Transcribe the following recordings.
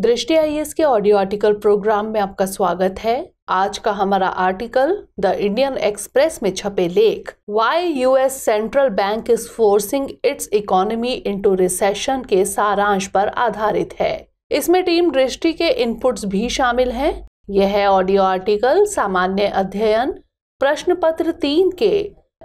दृष्टि आई के audio article programme में आपका स्वागत है आज का हमारा आर्टिकल द इंडियन एक्सप्रेस में छपे लेख why US central bank is forcing its economy into recession के सारांश पर आधारित है इसमें टीम दृष्टि के इनपुट्स भी शामिल हैं यह ऑडियो आर्टिकल सामान्य अध्ययन प्रश्न पत्र तीन के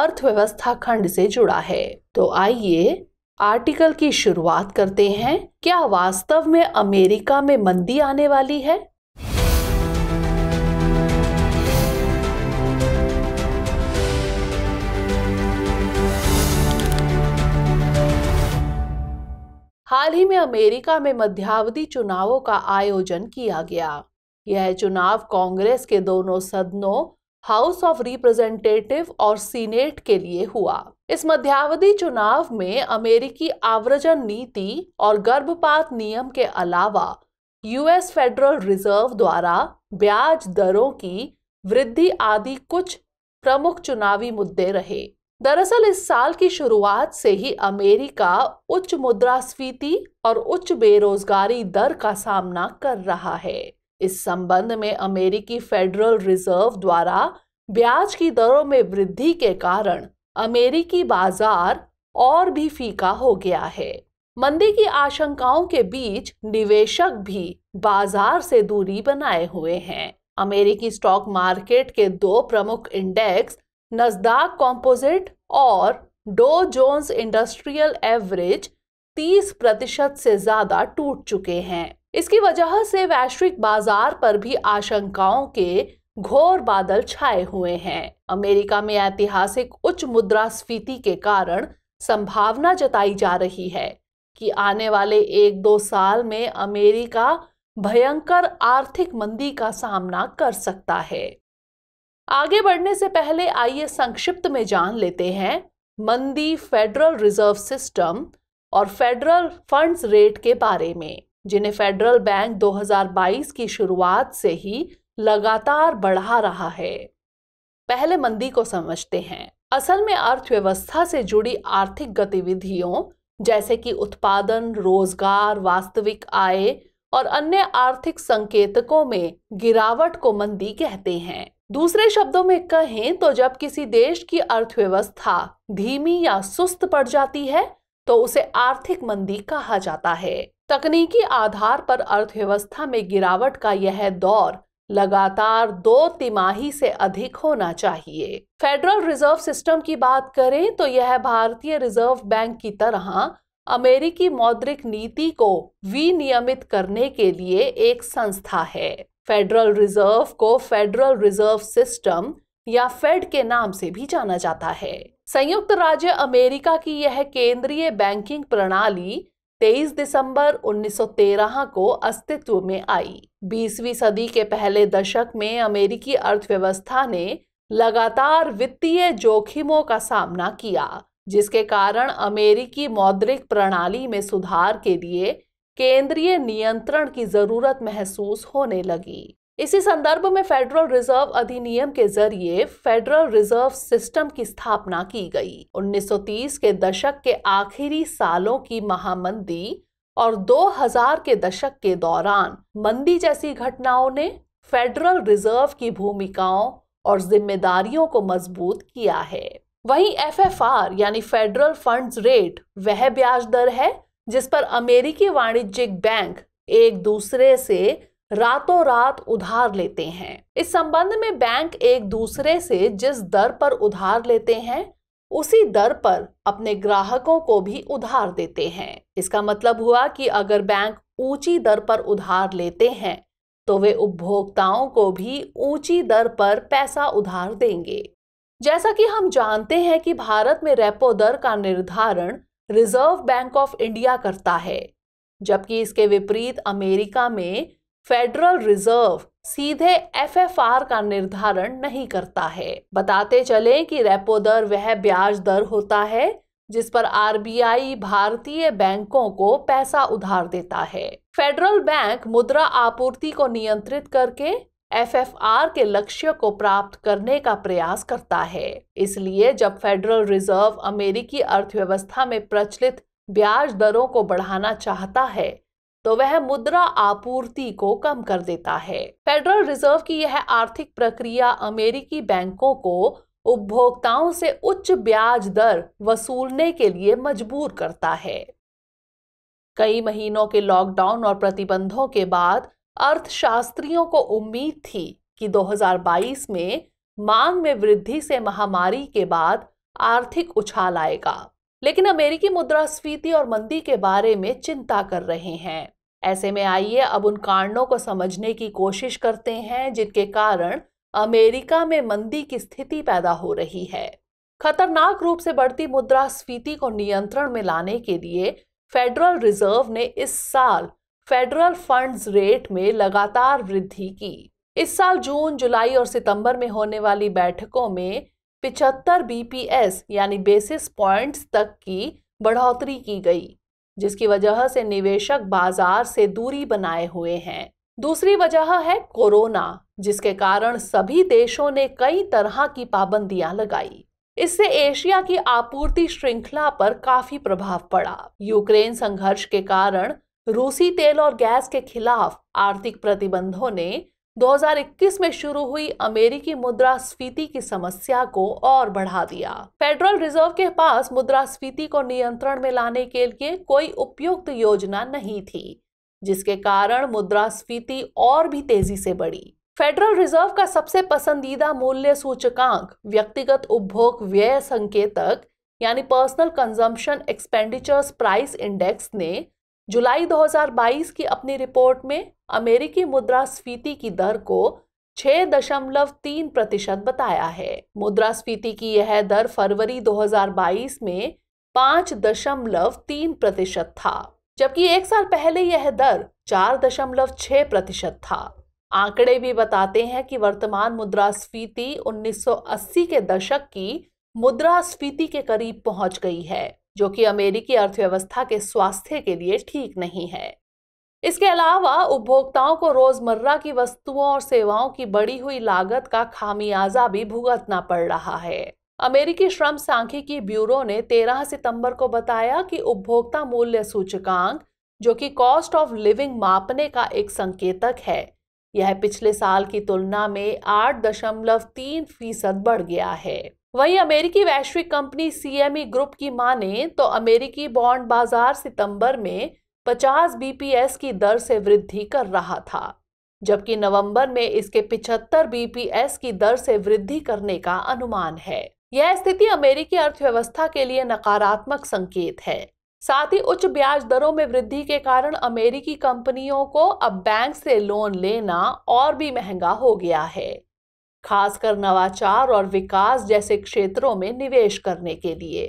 अर्थव्यवस्था खंड से जुड़ा है तो आइए आर्टिकल की शुरुआत करते हैं क्या वास्तव में अमेरिका में मंदी आने वाली है हाल ही में अमेरिका में मध्यावधि चुनावों का आयोजन किया गया यह चुनाव कांग्रेस के दोनों सदनों हाउस ऑफ रिप्रेजेंटेटिव और सीनेट के लिए हुआ इस मध्यावधि चुनाव में अमेरिकी आव्रजन नीति और गर्भपात नियम के अलावा यूएस फेडरल रिजर्व द्वारा ब्याज दरों की वृद्धि आदि कुछ प्रमुख चुनावी मुद्दे रहे दरअसल इस साल की शुरुआत से ही अमेरिका उच्च मुद्रास्फीति और उच्च बेरोजगारी दर का सामना कर रहा है इस संबंध में अमेरिकी फेडरल रिजर्व द्वारा ब्याज की दरों में वृद्धि के कारण अमेरिकी बाजार और भी फीका हो गया है मंदी की आशंकाओं के बीच निवेशक भी बाजार से दूरी बनाए हुए हैं अमेरिकी स्टॉक मार्केट के दो प्रमुख इंडेक्स नजदाक कॉम्पोजिट और डो जोन्स इंडस्ट्रियल एवरेज 30 प्रतिशत से ज्यादा टूट चुके हैं इसकी वजह से वैश्विक बाजार पर भी आशंकाओं के घोर बादल छाए हुए हैं अमेरिका में ऐतिहासिक उच्च मुद्रास्फीति के कारण संभावना जताई जा रही है कि आने वाले एक दो साल में अमेरिका भयंकर आर्थिक मंदी का सामना कर सकता है आगे बढ़ने से पहले आइए संक्षिप्त में जान लेते हैं मंदी फेडरल रिजर्व सिस्टम और फेडरल फंड्स रेट के बारे में जिन्हें फेडरल बैंक 2022 की शुरुआत से ही लगातार बढ़ा रहा है पहले मंदी को समझते हैं असल में अर्थव्यवस्था से जुड़ी आर्थिक गतिविधियों जैसे कि उत्पादन रोजगार वास्तविक आय और अन्य आर्थिक संकेतकों में गिरावट को मंदी कहते हैं दूसरे शब्दों में कहें तो जब किसी देश की अर्थव्यवस्था धीमी या सुस्त पड़ जाती है तो उसे आर्थिक मंदी कहा जाता है तकनीकी आधार पर अर्थव्यवस्था में गिरावट का यह दौर लगातार दो तिमाही से अधिक होना चाहिए फेडरल रिजर्व सिस्टम की बात करें तो यह भारतीय रिजर्व बैंक की तरह अमेरिकी मौद्रिक नीति को विनियमित करने के लिए एक संस्था है फेडरल रिजर्व को फेडरल रिजर्व सिस्टम या फेड के नाम से भी जाना जाता है संयुक्त राज्य अमेरिका की यह केंद्रीय बैंकिंग प्रणाली 23 दिसंबर 1913 को अस्तित्व में आई 20वीं सदी के पहले दशक में अमेरिकी अर्थव्यवस्था ने लगातार वित्तीय जोखिमों का सामना किया जिसके कारण अमेरिकी मौद्रिक प्रणाली में सुधार के लिए केंद्रीय नियंत्रण की जरूरत महसूस होने लगी इसी संदर्भ में फेडरल रिजर्व अधिनियम के जरिए फेडरल रिजर्व सिस्टम की स्थापना की गई 1930 के दशक के आखिरी सालों की महामंदी और 2000 के दशक के दौरान मंदी जैसी घटनाओं ने फेडरल रिजर्व की भूमिकाओं और जिम्मेदारियों को मजबूत किया है वहीं एफएफआर यानी फेडरल फंड्स रेट वह ब्याज दर है जिस पर अमेरिकी वाणिज्यिक बैंक एक दूसरे से रातों रात उधार लेते हैं इस संबंध में बैंक एक दूसरे से जिस दर पर उधार लेते हैं उसी दर पर अपने ग्राहकों को भी उधार देते हैं इसका मतलब हुआ कि अगर बैंक ऊंची दर पर उधार लेते हैं तो वे उपभोक्ताओं को भी ऊंची दर पर पैसा उधार देंगे जैसा कि हम जानते हैं कि भारत में रेपो दर का निर्धारण रिजर्व बैंक ऑफ इंडिया करता है जबकि इसके विपरीत अमेरिका में फेडरल रिजर्व सीधे एफएफआर का निर्धारण नहीं करता है बताते चले कि रेपो दर वह ब्याज दर होता है जिस पर आरबीआई भारतीय बैंकों को पैसा उधार देता है फेडरल बैंक मुद्रा आपूर्ति को नियंत्रित करके एफएफआर के लक्ष्य को प्राप्त करने का प्रयास करता है इसलिए जब फेडरल रिजर्व अमेरिकी अर्थव्यवस्था में प्रचलित ब्याज दरों को बढ़ाना चाहता है तो वह मुद्रा आपूर्ति को कम कर देता है फेडरल रिजर्व की यह आर्थिक प्रक्रिया अमेरिकी बैंकों को उपभोक्ताओं से उच्च ब्याज दर वसूलने के लिए मजबूर करता है कई महीनों के लॉकडाउन और प्रतिबंधों के बाद अर्थशास्त्रियों को उम्मीद थी कि 2022 में मांग में वृद्धि से महामारी के बाद आर्थिक उछाल आएगा लेकिन अमेरिकी मुद्रास्फीति और मंदी के बारे में चिंता कर रहे हैं ऐसे में आइए अब उन कारणों को समझने की कोशिश करते हैं जिनके कारण अमेरिका में मंदी की स्थिति पैदा हो रही है खतरनाक रूप से बढ़ती मुद्रास्फीति को नियंत्रण में लाने के लिए फेडरल रिजर्व ने इस साल फेडरल फंड्स रेट में लगातार वृद्धि की इस साल जून जुलाई और सितंबर में होने वाली बैठकों में 75 बीपीएस यानी बेसिस पॉइंट्स तक की बढ़ोतरी की गई जिसकी वजह से निवेशक बाजार से दूरी बनाए हुए हैं दूसरी वजह है कोरोना जिसके कारण सभी देशों ने कई तरह की पाबंदियां लगाई इससे एशिया की आपूर्ति श्रृंखला पर काफी प्रभाव पड़ा यूक्रेन संघर्ष के कारण रूसी तेल और गैस के खिलाफ आर्थिक प्रतिबंधों ने 2021 में शुरू हुई अमेरिकी मुद्रास्फीति की समस्या को और बढ़ा दिया फेडरल रिजर्व के पास मुद्रास्फीति को नियंत्रण में लाने के लिए कोई उपयुक्त योजना नहीं थी जिसके कारण मुद्रास्फीति और भी तेजी से बढ़ी फेडरल रिजर्व का सबसे पसंदीदा मूल्य सूचकांक व्यक्तिगत उपभोग व्यय संकेतक यानी personal consumption expenditures price index ने जुलाई 2022 की अपनी रिपोर्ट में अमेरिकी मुद्रास्फीति की दर को 6.3 प्रतिशत बताया है मुद्रास्फीति की यह दर फरवरी 2022 में 5.3 प्रतिशत था जबकि एक साल पहले यह दर 4.6 प्रतिशत था आंकड़े भी बताते हैं कि वर्तमान मुद्रास्फीति 1980 के दशक की मुद्रास्फीति के करीब पहुंच गई है जो कि अमेरिकी अर्थव्यवस्था के स्वास्थ्य के लिए ठीक नहीं है इसके अलावा उपभोक्ताओं को रोजमर्रा की वस्तुओं और सेवाओं की बढ़ी हुई लागत का खामियाजा भी भुगतना पड़ रहा है अमेरिकी श्रम सांख्यिकी ब्यूरो ने 13 सितंबर को बताया कि उपभोक्ता मूल्य सूचकांक जो कि कॉस्ट ऑफ लिविंग मापने का एक संकेतक है यह पिछले साल की तुलना में 8.3 फीसद बढ़ गया है वहीं अमेरिकी वैश्विक कंपनी सीएमई e ग्रुप की माने तो अमेरिकी बॉन्ड बाजार सितंबर में 50 बीपीएस की दर से वृद्धि कर रहा था जबकि नवंबर में इसके 75 बीपीएस की दर से वृद्धि करने का अनुमान है यह स्थिति अमेरिकी अर्थव्यवस्था के लिए नकारात्मक संकेत है साथ ही उच्च ब्याज दरों में वृद्धि के कारण अमेरिकी कंपनियों को अब बैंक से लोन लेना और भी महंगा हो गया है खासकर नवाचार और विकास जैसे क्षेत्रों में निवेश करने के लिए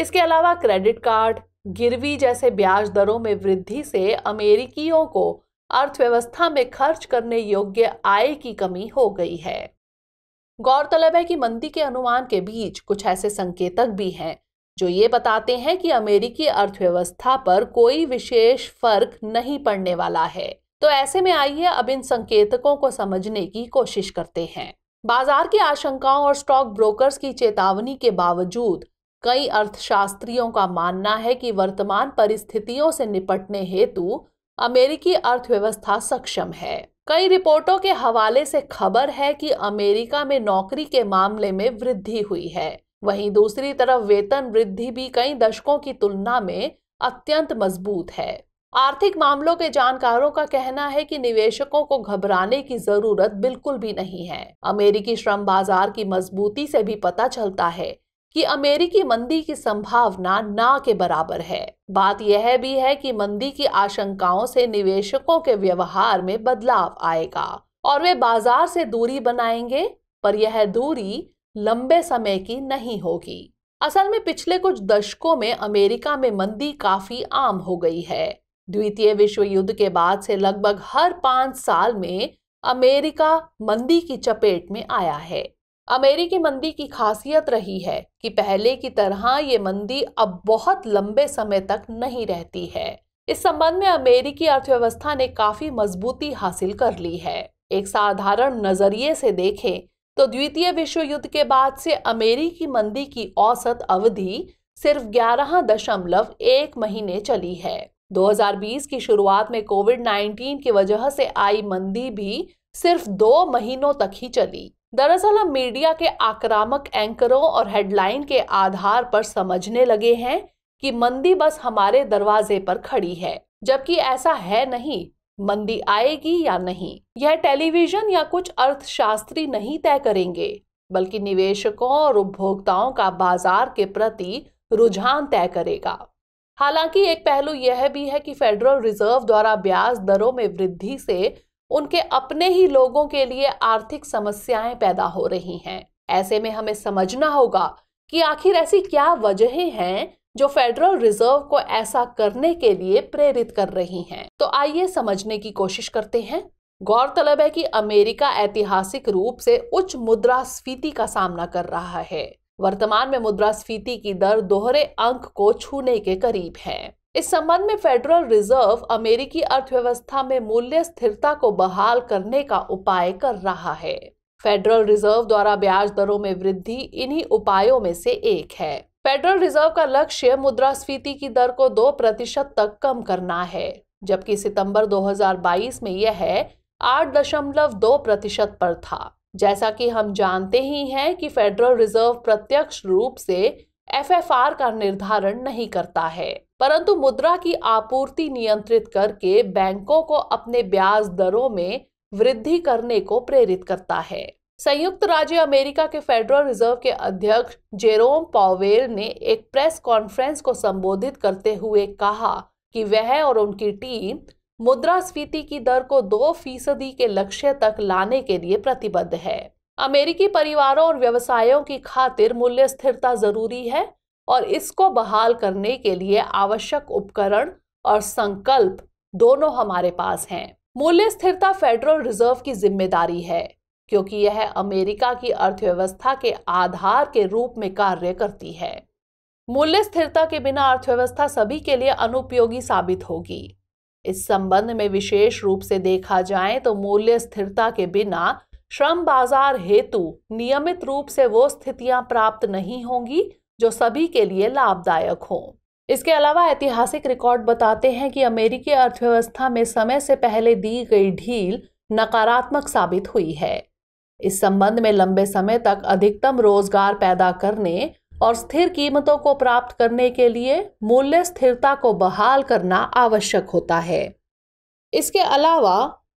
इसके अलावा क्रेडिट कार्ड गिरवी जैसे ब्याज दरों में वृद्धि से अमेरिकियों को अर्थव्यवस्था में खर्च करने योग्य आय की कमी हो गई है गौरतलब है कि मंदी के अनुमान के बीच कुछ ऐसे संकेतक भी हैं जो ये बताते हैं कि अमेरिकी अर्थव्यवस्था पर कोई विशेष फर्क नहीं पड़ने वाला है तो ऐसे में आइए अब इन संकेतकों को समझने की कोशिश करते हैं बाजार की आशंकाओं और स्टॉक ब्रोकर्स की चेतावनी के बावजूद कई अर्थशास्त्रियों का मानना है कि वर्तमान परिस्थितियों से निपटने हेतु अमेरिकी अर्थव्यवस्था सक्षम है कई रिपोर्टों के हवाले से खबर है कि अमेरिका में नौकरी के मामले में वृद्धि हुई है वहीं दूसरी तरफ वेतन वृद्धि भी कई दशकों की तुलना में अत्यंत मजबूत है आर्थिक मामलों के जानकारों का कहना है कि निवेशकों को घबराने की जरूरत बिल्कुल भी नहीं है अमेरिकी श्रम बाजार की मजबूती से भी पता चलता है कि अमेरिकी मंदी की संभावना ना के बराबर है बात यह भी है कि मंदी की आशंकाओं से निवेशकों के व्यवहार में बदलाव आएगा और वे बाजार से दूरी बनाएंगे पर यह दूरी लंबे समय की नहीं होगी असल में पिछले कुछ दशकों में अमेरिका में मंदी काफी आम हो गई है द्वितीय विश्व युद्ध के बाद से लगभग हर पांच साल में अमेरिका मंदी की चपेट में आया है अमेरिकी मंदी की खासियत रही है कि पहले की तरह ये मंदी अब बहुत लंबे समय तक नहीं रहती है इस संबंध में अमेरिकी अर्थव्यवस्था ने काफी मजबूती हासिल कर ली है एक साधारण नजरिए से देखें तो द्वितीय विश्व युद्ध के बाद से अमेरिकी मंदी की औसत अवधि सिर्फ ग्यारह दशमलव एक महीने चली है 2020 की शुरुआत में कोविड 19 की वजह से आई मंदी भी सिर्फ दो महीनों तक ही चली दरअसल हम मीडिया के आक्रामक एंकरों और हेडलाइन के आधार पर समझने लगे हैं कि मंदी बस हमारे दरवाजे पर खड़ी है जबकि ऐसा है नहीं मंदी आएगी या नहीं यह टेलीविजन या कुछ अर्थशास्त्री नहीं तय करेंगे बल्कि निवेशकों और उपभोक्ताओं का बाजार के प्रति रुझान तय करेगा हालांकि एक पहलू यह भी है कि फेडरल रिजर्व द्वारा ब्याज दरों में वृद्धि से उनके अपने ही लोगों के लिए आर्थिक समस्याएं पैदा हो रही हैं ऐसे में हमें समझना होगा कि आखिर ऐसी क्या वजहें हैं जो फेडरल रिजर्व को ऐसा करने के लिए प्रेरित कर रही हैं तो आइए समझने की कोशिश करते हैं गौरतलब है कि अमेरिका ऐतिहासिक रूप से उच्च मुद्रास्फीति का सामना कर रहा है वर्तमान में मुद्रास्फीति की दर दोहरे अंक को छूने के करीब है इस संबंध में फेडरल रिजर्व अमेरिकी अर्थव्यवस्था में मूल्य स्थिरता को बहाल करने का उपाय कर रहा है फेडरल रिजर्व द्वारा ब्याज दरों में वृद्धि इन्हीं उपायों में से एक है फेडरल रिजर्व का लक्ष्य मुद्रास्फीति की दर को दो प्रतिशत तक कम करना है जबकि सितंबर 2022 में यह आठ दशमलव दो प्रतिशत पर था जैसा कि हम जानते ही हैं कि फेडरल रिजर्व प्रत्यक्ष रूप से एफएफआर का निर्धारण नहीं करता है परंतु मुद्रा की आपूर्ति नियंत्रित करके बैंकों को अपने ब्याज दरों में वृद्धि करने को प्रेरित करता है संयुक्त राज्य अमेरिका के फेडरल रिजर्व के अध्यक्ष जेरोम पॉवेल ने एक प्रेस कॉन्फ्रेंस को संबोधित करते हुए कहा कि वह और उनकी टीम मुद्रास्फीति की दर को दो फीसदी के लक्ष्य तक लाने के लिए प्रतिबद्ध है अमेरिकी परिवारों और व्यवसायों की खातिर मूल्य स्थिरता जरूरी है और इसको बहाल करने के लिए आवश्यक उपकरण और संकल्प दोनों हमारे पास हैं मूल्य स्थिरता फेडरल रिजर्व की जिम्मेदारी है क्योंकि यह अमेरिका की अर्थव्यवस्था के आधार के रूप में कार्य करती है मूल्य स्थिरता के बिना अर्थव्यवस्था सभी के लिए अनुपयोगी साबित होगी इस संबंध में विशेष रूप से देखा जाए तो मूल्य स्थिरता के बिना श्रम बाजार हेतु नियमित रूप से वो स्थितियां प्राप्त नहीं होंगी जो सभी के लिए लाभदायक हों इसके अलावा ऐतिहासिक रिकॉर्ड बताते हैं कि अमेरिकी अर्थव्यवस्था में समय से पहले दी गई ढील नकारात्मक साबित हुई है इस संबंध में लंबे समय तक अधिकतम रोजगार पैदा करने और स्थिर कीमतों को प्राप्त करने के लिए मूल्य स्थिरता को बहाल करना आवश्यक होता है इसके अलावा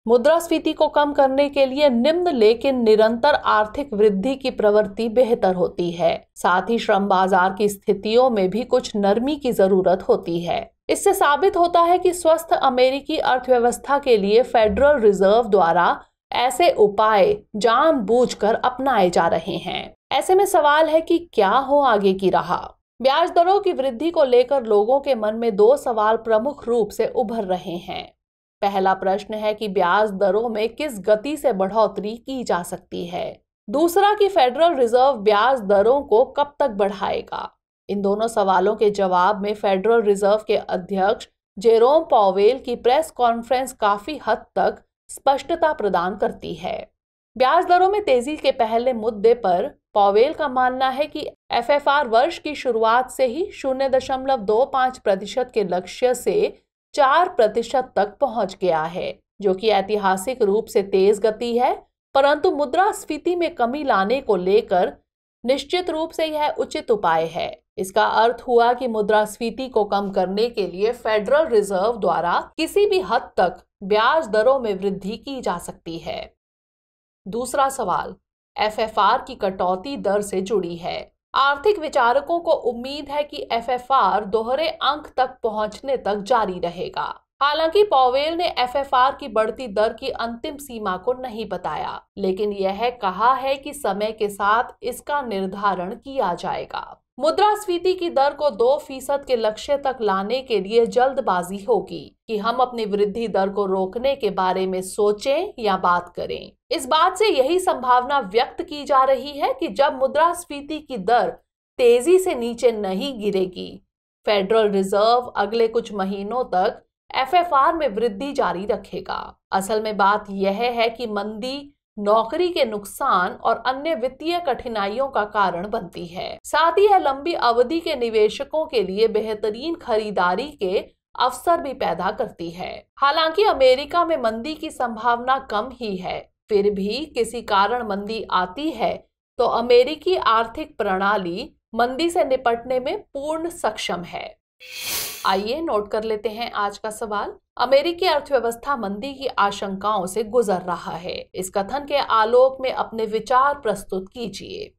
मुद्रास्फीति को कम करने के लिए निम्न लेकिन निरंतर आर्थिक वृद्धि की प्रवृत्ति बेहतर होती है साथ ही श्रम बाजार की स्थितियों में भी कुछ नरमी की जरूरत होती है इससे साबित होता है कि स्वस्थ अमेरिकी अर्थव्यवस्था के लिए फेडरल रिजर्व द्वारा ऐसे उपाय जानबूझकर अपनाए जा रहे हैं ऐसे में सवाल है कि क्या हो आगे की राह ब्याज दरों की वृद्धि को लेकर लोगों के मन में दो सवाल प्रमुख रूप से उभर रहे हैं पहला प्रश्न है कि ब्याज दरों में किस गति से बढ़ोतरी की जा सकती है दूसरा कि फेडरल रिजर्व ब्याज दरों को कब तक बढ़ाएगा इन दोनों सवालों के जवाब में फेडरल रिजर्व के अध्यक्ष जेरोम पॉवेल की प्रेस कॉन्फ्रेंस काफी हद तक स्पष्टता प्रदान करती है ब्याज दरों में तेजी के पहले मुद्दे पर पॉवेल का मानना है कि एफएफआर वर्ष की शुरुआत से ही शून्य दशमलव दो पाँच प्रतिशत के लक्ष्य से चार प्रतिशत तक पहुंच गया है जो कि ऐतिहासिक रूप से तेज गति है परंतु मुद्रास्फीति में कमी लाने को लेकर निश्चित रूप से यह उचित उपाय है इसका अर्थ हुआ कि मुद्रास्फीति को कम करने के लिए फेडरल रिजर्व द्वारा किसी भी हद तक ब्याज दरों में वृद्धि की जा सकती है दूसरा सवाल एफएफआर की कटौती दर से जुड़ी है आर्थिक विचारकों को उम्मीद है कि एफएफआर दोहरे अंक तक पहुंचने तक जारी रहेगा हालांकि पॉवेल ने एफएफआर की बढ़ती दर की अंतिम सीमा को नहीं बताया लेकिन यह कहा है कि समय के साथ इसका निर्धारण किया जाएगा मुद्रास्फीति की दर को दो फीसद के लक्ष्य तक लाने के लिए जल्दबाजी होगी कि हम अपनी वृद्धि दर को रोकने के बारे में सोचें या बात करें इस बात से यही संभावना व्यक्त की जा रही है कि जब मुद्रास्फीति की दर तेजी से नीचे नहीं गिरेगी फेडरल रिजर्व अगले कुछ महीनों तक एफएफआर में वृद्धि जारी रखेगा असल में बात यह है कि मंदी नौकरी के नुकसान और अन्य वित्तीय कठिनाइयों का कारण बनती है साथ ही यह लंबी अवधि के निवेशकों के लिए बेहतरीन खरीदारी के अवसर भी पैदा करती है हालांकि अमेरिका में मंदी की संभावना कम ही है फिर भी किसी कारण मंदी आती है तो अमेरिकी आर्थिक प्रणाली मंदी से निपटने में पूर्ण सक्षम है आइए नोट कर लेते हैं आज का सवाल अमेरिकी अर्थव्यवस्था मंदी की आशंकाओं से गुजर रहा है इस कथन के आलोक में अपने विचार प्रस्तुत कीजिए